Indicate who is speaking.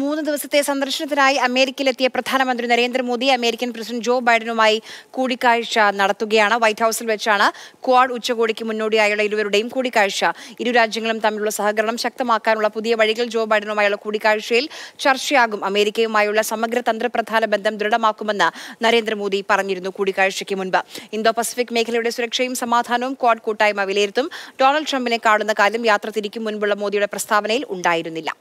Speaker 1: മൂന്ന് ദിവസത്തെ സന്ദർശനത്തിനായി അമേരിക്കയിലെത്തിയ പ്രധാനമന്ത്രി നരേന്ദ്രമോദി അമേരിക്കൻ പ്രസിഡന്റ് ജോ ബൈഡനുമായി കൂടിക്കാഴ്ച നടത്തുകയാണ് വൈറ്റ് ഹൌസിൽ വെച്ചാണ് ക്വാഡ് ഉച്ചകോടിക്ക് മുന്നോടിയായുള്ള ഇരുവരുടെയും കൂടിക്കാഴ്ച ഇരു രാജ്യങ്ങളും തമ്മിലുള്ള സഹകരണം ശക്തമാക്കാനുള്ള പുതിയ വഴികൾ ജോ ബൈഡനുമായുള്ള കൂടിക്കാഴ്ചയിൽ ചർച്ചയാകും അമേരിക്കയുമായുള്ള സമഗ്ര തന്ത്രപ്രധാന ബന്ധം ദൃഢമാക്കുമെന്ന് നരേന്ദ്രമോദി പറഞ്ഞിരുന്നു കൂടിക്കാഴ്ചയ്ക്ക് മുൻപ് ഇന്തോ പസഫിക് മേഖലയുടെ സുരക്ഷയും സമാധാനവും ക്വാഡ് കൂട്ടായ്മ വിലയിരുത്തും ഡൊണാൾഡ് ട്രംപിനെ കാണുന്ന കാര്യം യാത്ര തിരിക്കും മുൻപുള്ള മോദിയുടെ പ്രസ്താവനയിൽ ഉണ്ടായിരുന്നില്ല